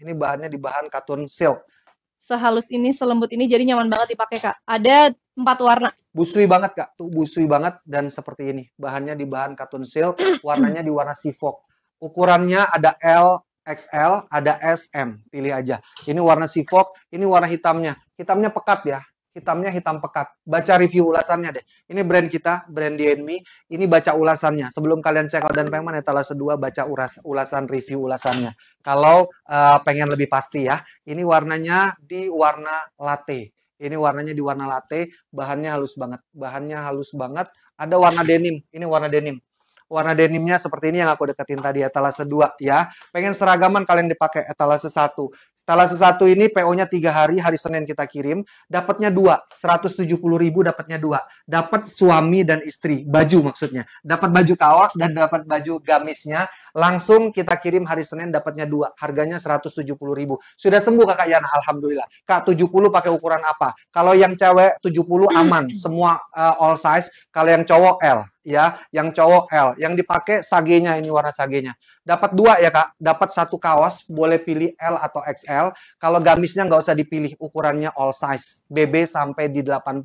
Ini bahannya di bahan katun silk. Sehalus ini, selembut ini jadi nyaman banget dipakai, Kak. Ada empat warna. Busui banget, Kak. Tuh busui banget dan seperti ini. Bahannya di bahan katun silk, warnanya di warna sifok. Ukurannya ada L, XL, ada SM. Pilih aja. Ini warna sifok, ini warna hitamnya. Hitamnya pekat ya hitamnya hitam pekat. Baca review ulasannya deh. Ini brand kita, brand DNME. Ini baca ulasannya. Sebelum kalian check out dan pengen etalase 2, baca uras, ulasan review ulasannya. Kalau uh, pengen lebih pasti ya. Ini warnanya di warna latte. Ini warnanya di warna latte. Bahannya halus banget. Bahannya halus banget. Ada warna denim. Ini warna denim. Warna denimnya seperti ini yang aku deketin tadi etalase 2 ya. Pengen seragaman kalian dipakai etalase 1. Salah satu ini PO-nya tiga hari, hari Senin kita kirim, dapatnya dua, 170 ribu dapatnya dua. Dapat suami dan istri, baju maksudnya. Dapat baju kaos dan dapat baju gamisnya, langsung kita kirim hari Senin dapatnya dua, harganya 170 ribu. Sudah sembuh Kakak Yana, Alhamdulillah. Kak 70 pakai ukuran apa? Kalau yang cewek 70 aman, semua uh, all size. Kalau yang cowok L, ya, yang cowok L, yang dipakai sagenya ini warna sagenya. Dapat dua ya kak, dapat satu kaos, boleh pilih L atau XL. Kalau gamisnya nggak usah dipilih, ukurannya all size, BB sampai di 80.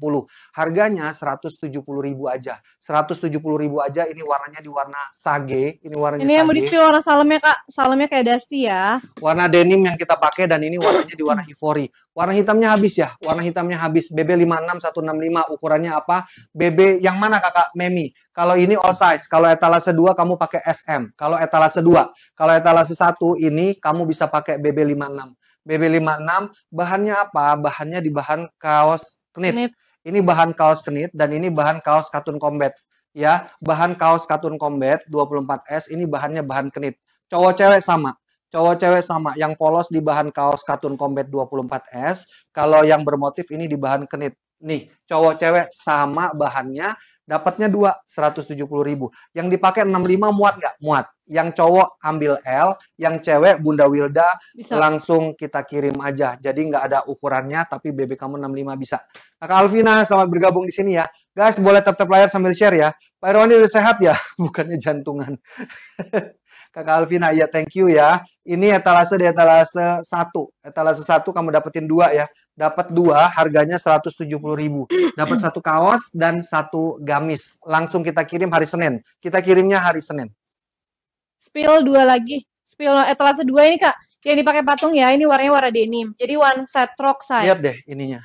Harganya 170 ribu aja, 170 ribu aja. Ini warnanya di warna sage, ini warnanya. Ini yang yang berdistil warna salamnya kak, salamnya kayak dusty ya. Warna denim yang kita pakai dan ini warnanya di warna ivory. Warna hitamnya habis ya, warna hitamnya habis. BB 56165 ukurannya apa? BB yang mana kakak Memi? Kalau ini all size, kalau etalase 2 kamu pakai SM. Kalau etalase 2, kalau etalase 1 ini kamu bisa pakai BB56. BB56 bahannya apa? Bahannya di bahan kaos knit. knit. Ini bahan kaos knit dan ini bahan kaos katun combat. Ya, bahan kaos katun combat 24S ini bahannya bahan knit. Cowok cewek sama cowok cewek sama yang polos di bahan kaos katun combat 24S kalau yang bermotif ini di bahan knit. nih cowok cewek sama bahannya dapatnya dua 170 ribu yang dipakai 65 muat nggak muat yang cowok ambil L yang cewek Bunda Wilda bisa. langsung kita kirim aja jadi nggak ada ukurannya tapi BB kamu 65 bisa Kak Alvina selamat bergabung di sini ya guys boleh tetap layar sambil share ya Pak Irwani udah sehat ya bukannya jantungan Kak Alvina, ya thank you ya. Ini etalase di etalase satu Etalase satu kamu dapetin dua ya dapat dua harganya 170.000 dapat satu kaos dan satu gamis langsung kita kirim hari Senin kita kirimnya hari Senin spill dua lagi spill etalase eh, dua ini kak yang dipakai patung ya ini warnanya warna denim jadi one set rock size lihat deh ininya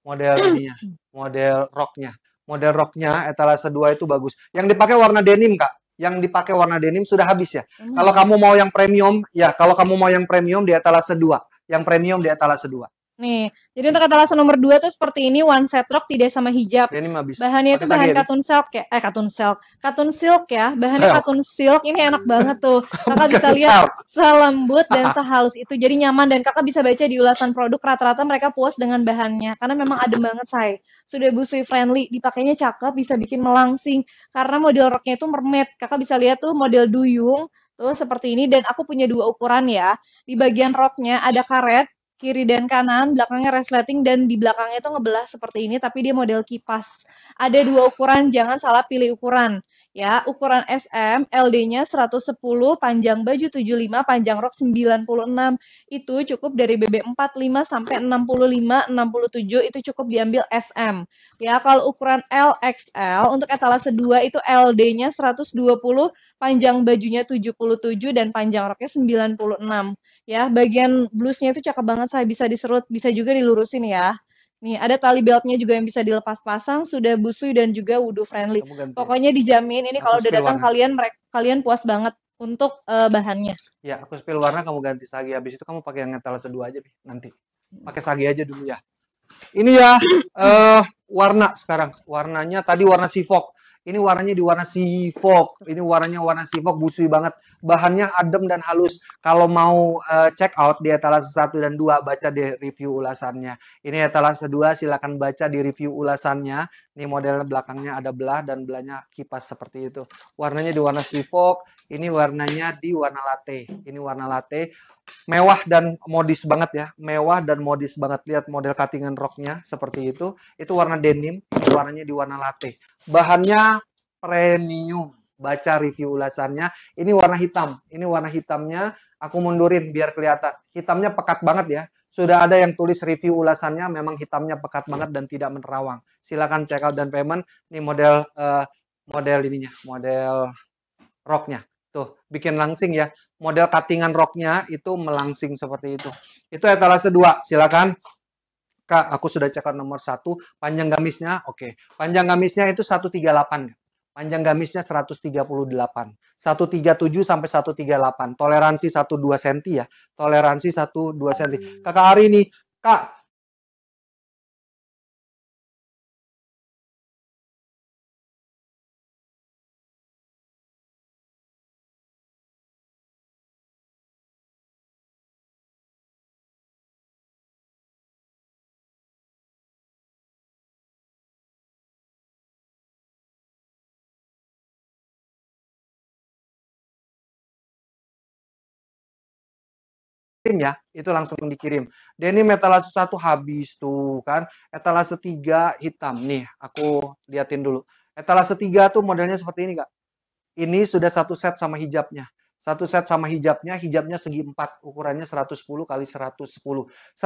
model ininya model roknya model roknya etalase eh, dua itu bagus yang dipakai warna denim kak yang dipakai warna denim sudah habis ya. Hmm. Kalau kamu mau yang premium, ya kalau kamu mau yang premium di etalase dua. yang premium di etalase dua. Nih, jadi untuk kata alasan nomor dua tuh seperti ini one set rock tidak sama hijab. ini habis. Bahannya itu bahan katun silk ya, eh katun silk, katun silk ya, bahannya katun silk ini enak banget tuh. Kakak bisa lihat selembut dan sehalus itu, jadi nyaman dan kakak bisa baca di ulasan produk rata-rata mereka puas dengan bahannya karena memang adem banget say. Sudah busui friendly, dipakainya cakep, bisa bikin melangsing karena model roknya itu mermaid. Kakak bisa lihat tuh model duyung tuh seperti ini dan aku punya dua ukuran ya. Di bagian roknya ada karet kiri dan kanan, belakangnya resleting dan di belakangnya itu ngebelah seperti ini tapi dia model kipas. Ada dua ukuran, jangan salah pilih ukuran ya ukuran SM LD-nya 110 panjang baju 75 panjang rok 96 itu cukup dari BB 45 sampai 65 67 itu cukup diambil SM ya kalau ukuran LXL untuk etalase 2 itu LD-nya 120 panjang bajunya 77 dan panjang roknya 96 ya bagian blusnya itu cakep banget saya bisa diserut bisa juga dilurusin ya Nih, ada tali beltnya juga yang bisa dilepas pasang, sudah busui dan juga wudhu friendly. Pokoknya dijamin ini kalau udah datang warna. kalian mereka, kalian puas banget untuk uh, bahannya. Ya, aku spill warna kamu ganti sagi habis itu kamu pakai yang ngetel dua aja nanti. Pakai sagi aja dulu ya. Ini ya uh, warna sekarang. Warnanya tadi warna sifok. Ini warnanya di warna sivok. Ini warnanya warna sivok, busui banget. Bahannya adem dan halus. Kalau mau uh, check out di etalase 1 dan 2, baca di review ulasannya. Ini etalase 2, silakan baca di review ulasannya. Ini model belakangnya ada belah dan belahnya kipas seperti itu. Warnanya di warna sivok, ini warnanya di warna latte. Ini warna latte mewah dan modis banget ya mewah dan modis banget lihat model cuttingan roknya seperti itu itu warna denim warnanya di warna latte bahannya premium baca review ulasannya ini warna hitam ini warna hitamnya aku mundurin biar kelihatan hitamnya pekat banget ya sudah ada yang tulis review ulasannya memang hitamnya pekat banget dan tidak menerawang Silahkan check out dan payment ini model uh, model ininya model roknya Tuh, bikin langsing ya. Model cuttingan roknya itu melangsing seperti itu. Itu etalase 2, silakan. Kak, aku sudah cek nomor satu. Panjang gamisnya, oke. Okay. Panjang gamisnya itu 138. Panjang gamisnya 138. 137 sampai 138. Toleransi 12 cm ya. Toleransi 12 cm. Kakak hari ini, Kak, ya itu langsung dikirim Dan ini metalase satu habis tuh kan etalase tiga hitam nih aku liatin dulu etalase tiga tuh modelnya seperti ini kak ini sudah satu set sama hijabnya satu set sama hijabnya, hijabnya segi empat ukurannya 110 kali 110. 170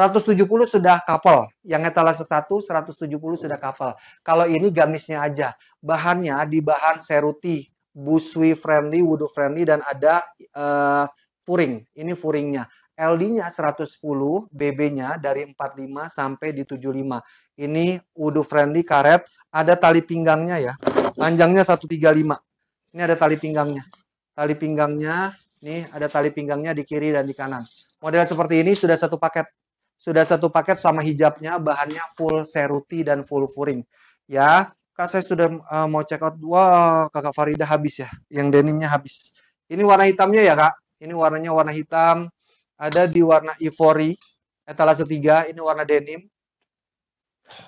sudah kapal, yang etalase 1, 170 sudah kapal. Kalau ini gamisnya aja, bahannya di bahan seruti, busui friendly, wudu friendly, dan ada uh, furing. Ini furingnya. LD-nya 110, BB-nya dari 45 sampai di 75. Ini udu friendly karet, ada tali pinggangnya ya. Panjangnya 135. Ini ada tali pinggangnya. Tali pinggangnya, nih ada tali pinggangnya di kiri dan di kanan. Model seperti ini sudah satu paket. Sudah satu paket sama hijabnya, bahannya full seruti dan full furing. Ya, Kak saya sudah uh, mau check out. Wah, wow, Kakak Farida habis ya. Yang denimnya habis. Ini warna hitamnya ya, Kak. Ini warnanya warna hitam ada di warna ivory, etalase 3, ini warna denim.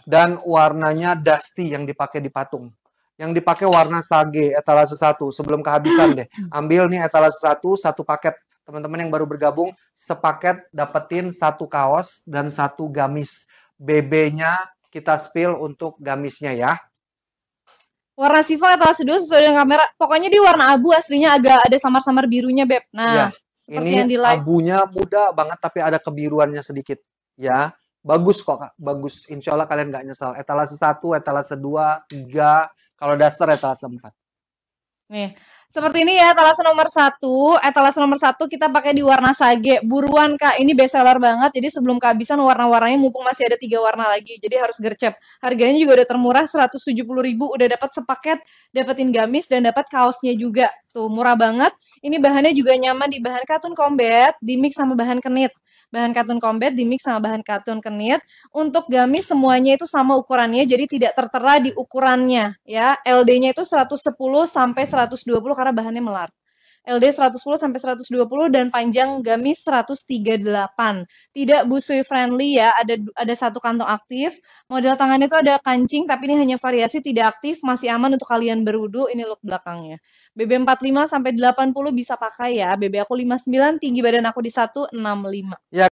Dan warnanya dusty yang dipakai di patung. Yang dipakai warna sage, etalase 1. Sebelum kehabisan deh, ambil nih etalase 1, satu paket. Teman-teman yang baru bergabung, sepaket dapetin satu kaos dan satu gamis. BB-nya kita spill untuk gamisnya ya. Warna Siva etalase 2 sesuai dengan kamera. Pokoknya di warna abu aslinya agak ada samar-samar birunya, Beb. Nah, ya ini abunya muda banget tapi ada kebiruannya sedikit ya bagus kok kak bagus insya Allah kalian nggak nyesal etalase satu etalase dua tiga kalau daster etalase empat nih seperti ini ya etalase nomor satu etalase nomor satu kita pakai di warna sage buruan kak ini bestseller banget jadi sebelum kehabisan warna-warnanya mumpung masih ada tiga warna lagi jadi harus gercep harganya juga udah termurah puluh ribu udah dapat sepaket dapetin gamis dan dapat kaosnya juga tuh murah banget ini bahannya juga nyaman di bahan katun combat, di mix sama bahan kenit. Bahan katun combat di mix sama bahan katun kenit. Untuk gamis semuanya itu sama ukurannya, jadi tidak tertera di ukurannya ya. LD-nya itu 110 sampai 120 karena bahannya melar. LD 110 sampai 120 dan panjang gamis 138. Tidak busui friendly ya, ada ada satu kantong aktif. Model tangannya itu ada kancing tapi ini hanya variasi tidak aktif, masih aman untuk kalian berwudu. Ini look belakangnya. BB 45 sampai 80 bisa pakai ya. BB aku 59, tinggi badan aku di 165. Ya